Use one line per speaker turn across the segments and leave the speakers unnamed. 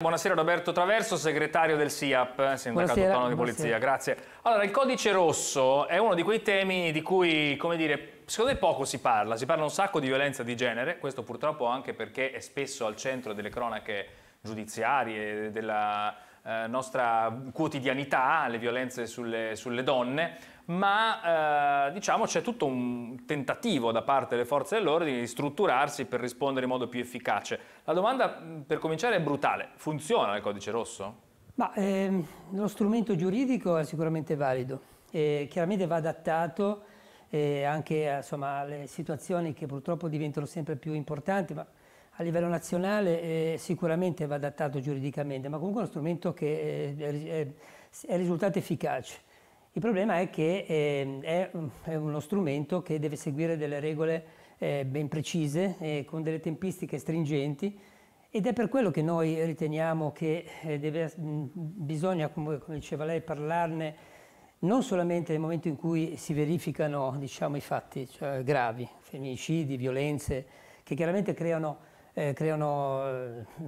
Buonasera Roberto Traverso, segretario del SIAP, eh, Sindacato buonasera, Autonomo di Polizia, grazie. Allora, il codice rosso è uno di quei temi di cui, come dire, secondo me poco si parla, si parla un sacco di violenza di genere, questo purtroppo anche perché è spesso al centro delle cronache giudiziarie, della, eh, nostra quotidianità, le violenze sulle, sulle donne, ma eh, diciamo c'è tutto un tentativo da parte delle forze dell'ordine di strutturarsi per rispondere in modo più efficace. La domanda mm, per cominciare è brutale, funziona il codice rosso?
Ma, ehm, lo strumento giuridico è sicuramente valido, eh, chiaramente va adattato eh, anche insomma, alle situazioni che purtroppo diventano sempre più importanti, ma a livello nazionale eh, sicuramente va adattato giuridicamente, ma comunque è uno strumento che eh, è, risultato efficace. Il problema è che eh, è, è, uno strumento che deve seguire delle regole eh, ben precise, eh, con delle tempistiche stringenti ed è per quello che noi riteniamo che eh, deve, mm, bisogna, come, come, diceva lei, parlarne non solamente nel momento in cui si verificano diciamo, i fatti cioè, gravi, femminicidi, violenze, che chiaramente creano eh, creano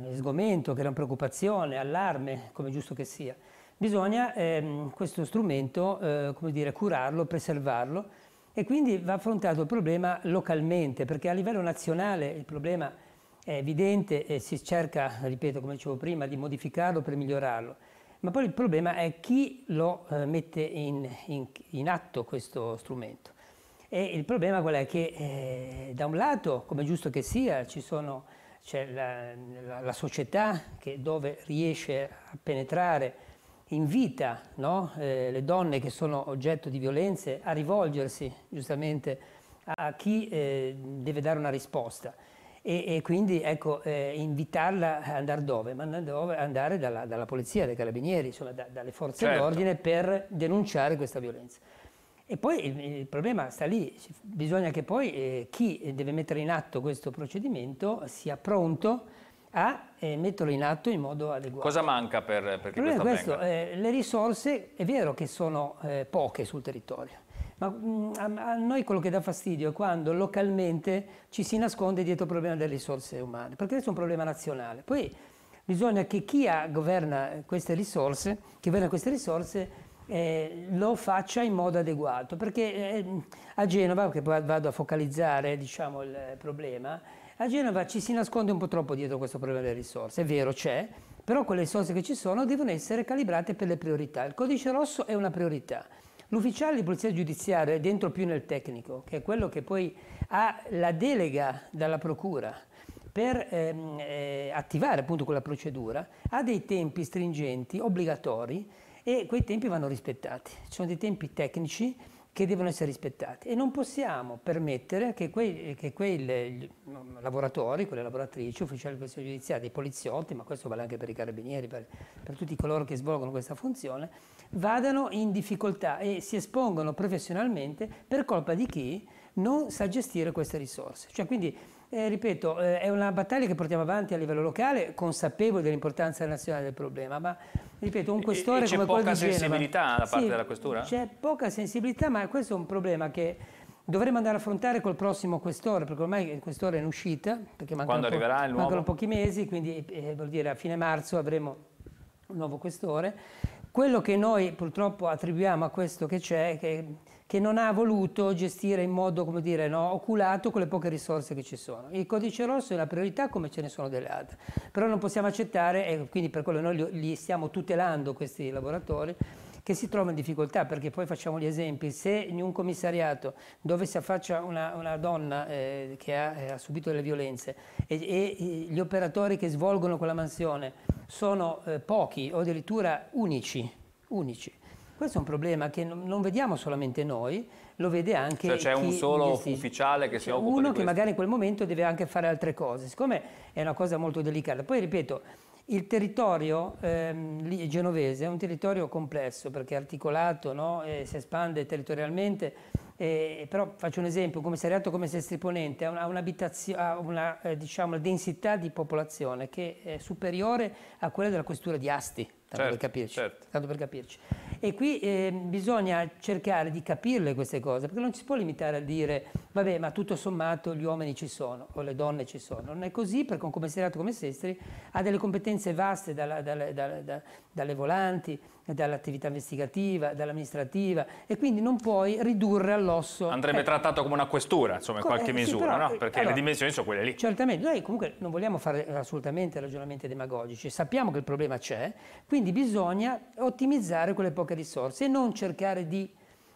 eh, sgomento, creano preoccupazione, allarme, come giusto che sia. Bisogna ehm, questo strumento, eh, come dire, curarlo, preservarlo e quindi va affrontato il problema localmente, perché a livello nazionale il problema è evidente e si cerca, ripeto, come dicevo prima, di modificarlo per migliorarlo. Ma poi il problema è chi lo eh, mette in, in, in, atto questo strumento. E il problema qual è? Che eh, da un lato, come giusto che sia, ci sono c'è la, la, la, società che, dove riesce a penetrare, invita no? eh, le donne che sono oggetto di violenze a rivolgersi giustamente a chi eh, deve dare una risposta. E, e quindi ecco, eh, invitarla ad andare dove? Ma dove? andare dalla, dalla polizia, dai carabinieri, insomma, da, dalle forze certo. dell'ordine per denunciare questa violenza. E poi il problema sta lì, bisogna che poi eh, chi deve mettere in atto questo procedimento sia pronto a eh, metterlo in atto in modo adeguato.
Cosa manca per, perché questo, questo
eh, Le risorse è vero che sono eh, poche sul territorio, ma mh, mm, a, noi quello che dà fastidio è quando localmente ci si nasconde dietro il problema delle risorse umane, perché questo è un problema nazionale. Poi bisogna che chi ha, governa queste risorse, governa queste risorse eh, lo faccia in modo adeguato, perché eh, a Genova, che poi vado a focalizzare diciamo, il problema, a Genova ci si nasconde un po' troppo dietro questo problema delle risorse, è vero c'è, però quelle risorse che ci sono devono essere calibrate per le priorità, il codice rosso è una priorità, L'ufficiale di polizia giudiziaria è dentro più nel tecnico, che è quello che poi ha la delega dalla procura per ehm, eh, attivare appunto quella procedura, ha dei tempi stringenti, obbligatori, e quei tempi vanno rispettati. Ci sono dei tempi tecnici che devono essere rispettati e non possiamo permettere che quei, che quei lavoratori, quelle lavoratrici, ufficiali di questione giudiziaria, dei poliziotti, ma questo vale anche per i carabinieri, per, per tutti coloro che svolgono questa funzione, vadano in difficoltà e si espongono professionalmente per colpa di chi? non sa gestire queste risorse. Cioè, quindi, eh, ripeto, eh, è una battaglia che portiamo avanti a livello locale, consapevoli dell'importanza nazionale del problema, ma ripeto, un questore e, e come quello di Genova... c'è poca sensibilità da parte sì, della questura? c'è poca sensibilità, ma questo è un problema che dovremo andare a affrontare col prossimo questore, perché ormai il questore è in uscita, perché mancano, po nuovo... mancano pochi mesi, quindi eh, eh, vuol dire a fine marzo avremo un nuovo questore. Quello che noi purtroppo attribuiamo a questo che c'è, che che non ha voluto gestire in modo, come dire, no, oculato con le poche risorse che ci sono. Il codice rosso è una priorità come ce ne sono delle altre, però non possiamo accettare, e quindi per quello noi li, li stiamo tutelando questi lavoratori, che si trovano in difficoltà, perché poi facciamo gli esempi, se in un commissariato dove si affaccia una, una donna eh, che ha, eh, ha, subito delle violenze e, e, gli operatori che svolgono quella mansione sono eh, pochi o addirittura unici, unici questo è un problema che non vediamo solamente noi, lo vede anche cioè c'è un solo gestisce.
ufficiale che si occupa uno di Uno che
magari in quel momento deve anche fare altre cose, siccome è una cosa molto delicata. Poi ripeto, il territorio ehm, genovese è un territorio complesso perché è articolato, no? si espande territorialmente, eh, però faccio un esempio, un commissariato come Sestri Ponente ha, una, ha una eh, diciamo, densità di popolazione che è superiore a quella della questura di Asti, tanto certo, per capirci. Certo. Tanto per capirci. E qui eh, bisogna cercare di capirle queste cose, perché non ci si può limitare a dire, vabbè, ma tutto sommato gli uomini ci sono o le donne ci sono. Non è così, perché un commissariato come Sestri ha delle competenze vaste dalla, dalla, dalla, dalle volanti, dall'attività investigativa, dall'amministrativa, e quindi non puoi ridurre all'osso. Andrebbe eh,
trattato come una questura, insomma, in qualche eh, misura, però, no? Eh, perché allora, le dimensioni sono quelle lì.
Certamente, noi comunque non vogliamo fare assolutamente ragionamenti demagogici, sappiamo che il problema c'è, quindi bisogna ottimizzare quelle poche poche risorse e non cercare di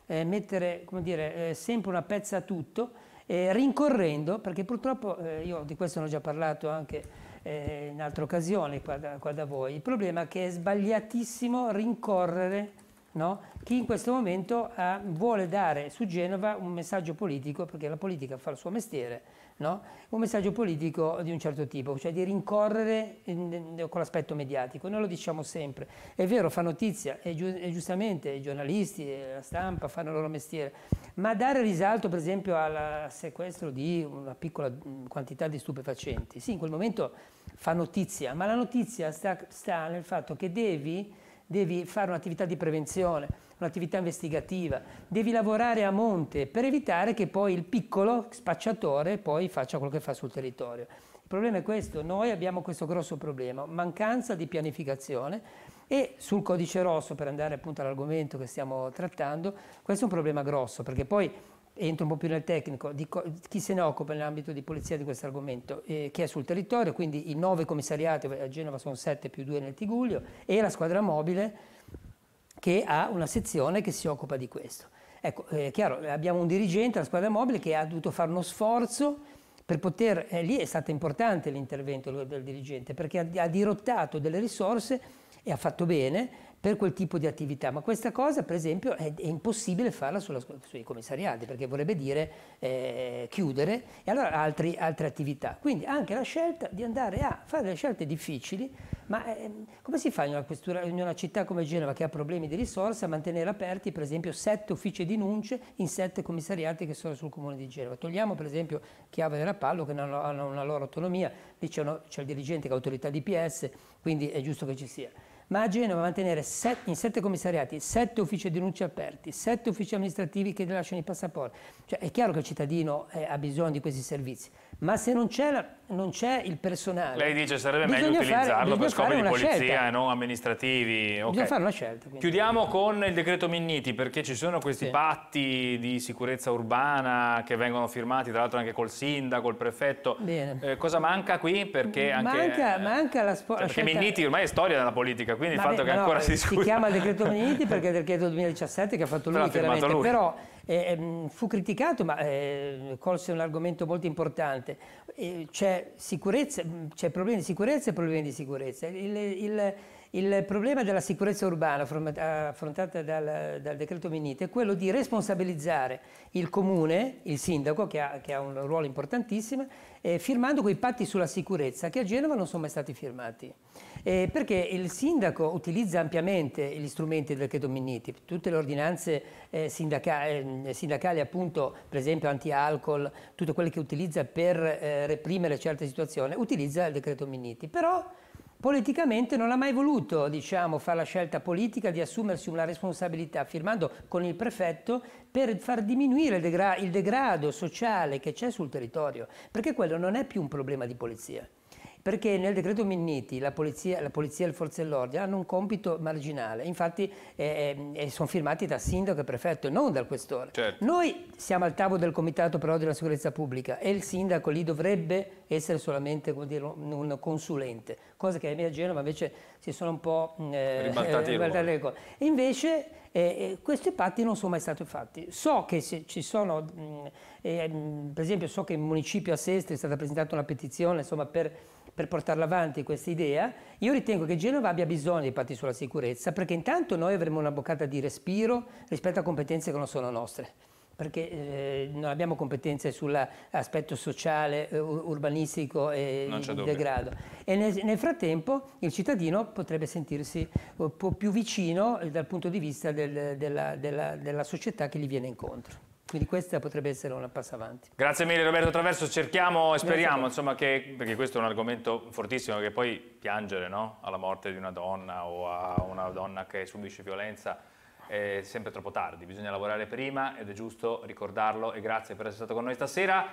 eh, mettere dire, eh, sempre una pezza a tutto, eh, rincorrendo, perché purtroppo, eh, io di questo ne ho già parlato anche eh, in altre occasioni qua da, qua da voi, il problema è che è sbagliatissimo rincorrere no? chi in questo momento ha, eh, vuole dare su Genova un messaggio politico, perché la politica fa il suo mestiere, no? un messaggio politico di un certo tipo, cioè di rincorrere in, in, con l'aspetto mediatico. Noi lo diciamo sempre, è vero, fa notizia, e, giu, e giustamente i giornalisti, e la stampa fanno il loro mestiere, ma dare risalto per esempio al sequestro di una piccola quantità di stupefacenti, sì, in quel momento fa notizia, ma la notizia sta, sta nel fatto che devi devi fare un'attività di prevenzione, un'attività investigativa, devi lavorare a monte per evitare che poi il piccolo spacciatore poi faccia quello che fa sul territorio. Il problema è questo, noi abbiamo questo grosso problema, mancanza di pianificazione e sul codice rosso, per andare appunto all'argomento che stiamo trattando, questo è un problema grosso perché poi entro un po' più nel tecnico, di chi se ne occupa nell'ambito di polizia di questo argomento, eh, che è sul territorio, quindi i nove commissariati, a Genova sono sette più due nel Tiguglio, e la squadra mobile che ha una sezione che si occupa di questo. Ecco, è eh, chiaro, abbiamo un dirigente, la squadra mobile, che ha dovuto fare uno sforzo per poter, eh, lì è stato importante l'intervento del dirigente, perché ha, ha dirottato delle risorse e ha fatto bene per quel tipo di attività, ma questa cosa per esempio è, è impossibile farla sulla, sui commissariati perché vorrebbe dire eh, chiudere e allora altri, altre attività. Quindi anche la scelta di andare a fare delle scelte difficili, ma eh, come si fa in una, questura, in una, città come Genova che ha problemi di risorse a mantenere aperti per esempio sette uffici di denunce in sette commissariati che sono sul comune di Genova? Togliamo per esempio Chiave del Rappallo, che hanno, hanno una loro autonomia, lì c'è, il dirigente che ha autorità DPS, quindi è giusto che ci sia ma a Genova mantenere set, in sette commissariati, sette uffici di denuncia aperti, sette uffici amministrativi che rilasciano i passaporti. Cioè, è chiaro che il cittadino eh, ha bisogno di questi servizi, ma se non c'è la non c'è il personale. Lei dice sarebbe bisogna meglio utilizzarlo fare, per scopi di polizia
e non amministrativi. Okay. Bisogna fare una scelta. Quindi. Chiudiamo con il decreto Minniti perché ci sono questi sì. patti di sicurezza urbana che vengono firmati tra l'altro anche col sindaco, il prefetto. Eh, cosa manca qui? Perché anche, manca,
eh, manca la cioè, Perché scelta... Minniti
ormai è storia della politica, quindi Ma il fatto beh, che no, ancora eh, si discute. Si chiama
il decreto Minniti perché è il decreto 2017 che ha fatto lui chiaramente. Lui. Però eh, ehm, fu criticato, ma eh, colse un argomento molto importante. Eh, c'è sicurezza, c'è problemi di sicurezza e problemi di sicurezza. Il, il, il problema della sicurezza urbana affrontata dal, dal decreto Minite è quello di responsabilizzare il comune, il sindaco, che ha, che ha un ruolo importantissimo, eh, firmando quei patti sulla sicurezza che a Genova non sono mai stati firmati. Eh, perché il sindaco utilizza ampiamente gli strumenti del decreto Minniti, tutte le ordinanze eh, sindacali, eh, sindacali, appunto, per esempio anti-alcol, tutte quelle che utilizza per eh, reprimere certe situazioni, utilizza il decreto Minniti. Però politicamente non ha mai voluto diciamo, fare la scelta politica di assumersi una responsabilità, firmando con il prefetto per far diminuire il, degra il degrado sociale che c'è sul territorio, perché quello non è più un problema di polizia perché nel decreto Minniti la polizia, la polizia e le forze dell'ordine hanno un compito marginale, infatti eh, eh, sono firmati da sindaco e prefetto, non dal questore. Certo. Noi siamo al tavolo del comitato però della sicurezza pubblica e il sindaco lì dovrebbe essere solamente dire, un consulente, cosa che a Genova invece si sono un po' mm, eh, ribaltate le cose. Invece eh, eh questi patti non sono mai stati fatti. So che se ci sono, mm, eh, mm, per esempio so che in municipio a Sestri è stata presentata una petizione insomma, per per portarla avanti questa idea, io ritengo che Genova abbia bisogno di patti sulla sicurezza, perché intanto noi avremo una boccata di respiro rispetto a competenze che non sono nostre perché eh, non abbiamo competenze sull'aspetto sociale, eh, urbanistico e di degrado. E nel, nel, frattempo il cittadino potrebbe sentirsi eh, un po' più vicino eh, dal punto di vista del, della, della, della società che gli viene incontro. Quindi questa potrebbe essere una passa avanti.
Grazie mille Roberto Traverso, cerchiamo e speriamo insomma, che, perché questo è un argomento fortissimo, che poi piangere no? alla morte di una donna o a una donna che subisce violenza è sempre troppo tardi, bisogna lavorare prima ed è giusto ricordarlo e grazie per essere stato con noi stasera.